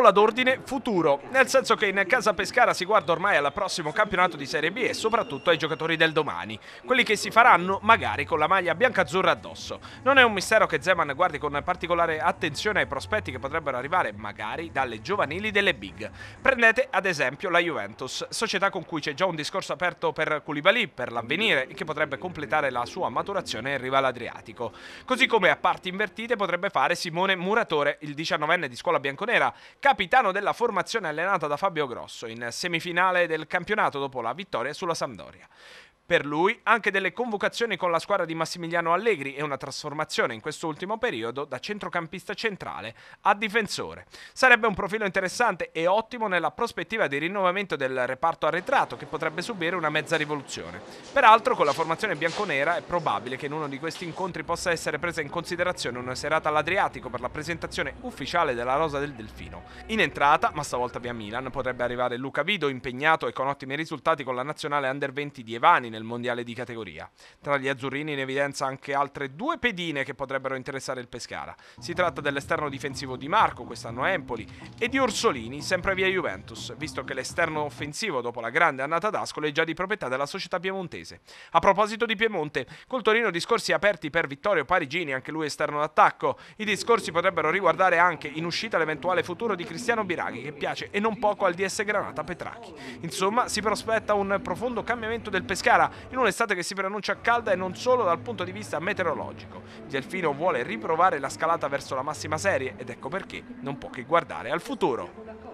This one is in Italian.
parola d'ordine futuro, nel senso che in casa Pescara si guarda ormai al prossimo campionato di Serie B e soprattutto ai giocatori del domani, quelli che si faranno magari con la maglia biancazzurra addosso. Non è un mistero che Zeman guardi con particolare attenzione ai prospetti che potrebbero arrivare magari dalle giovanili delle big. Prendete ad esempio la Juventus, società con cui c'è già un discorso aperto per Koulibaly per l'avvenire e che potrebbe completare la sua maturazione in riva all'Adriatico. Così come a parti invertite potrebbe fare Simone Muratore, il 19enne di scuola bianconera, capitano della formazione allenata da Fabio Grosso in semifinale del campionato dopo la vittoria sulla Sampdoria. Per lui anche delle convocazioni con la squadra di Massimiliano Allegri e una trasformazione in quest'ultimo periodo da centrocampista centrale a difensore. Sarebbe un profilo interessante e ottimo nella prospettiva di rinnovamento del reparto arretrato che potrebbe subire una mezza rivoluzione. Peraltro con la formazione bianconera è probabile che in uno di questi incontri possa essere presa in considerazione una serata all'Adriatico per la presentazione ufficiale della rosa del Delfino. In entrata, ma stavolta via Milan, potrebbe arrivare Luca Vido impegnato e con ottimi risultati con la nazionale under 20 di Evani nel mondiale di categoria. Tra gli azzurrini in evidenza anche altre due pedine che potrebbero interessare il Pescara. Si tratta dell'esterno difensivo di Marco, quest'anno Empoli, e di Orsolini, sempre via Juventus, visto che l'esterno offensivo dopo la grande annata d'Ascolo è già di proprietà della società piemontese. A proposito di Piemonte, col Torino discorsi aperti per Vittorio Parigini, anche lui esterno d'attacco. I discorsi potrebbero riguardare anche in uscita l'eventuale futuro di Cristiano Biraghi, che piace e non poco al DS Granata Petracchi. Insomma, si prospetta un profondo cambiamento del Pescara sarà in un'estate che si preannuncia calda e non solo dal punto di vista meteorologico. Delfino vuole riprovare la scalata verso la massima serie ed ecco perché non può che guardare al futuro.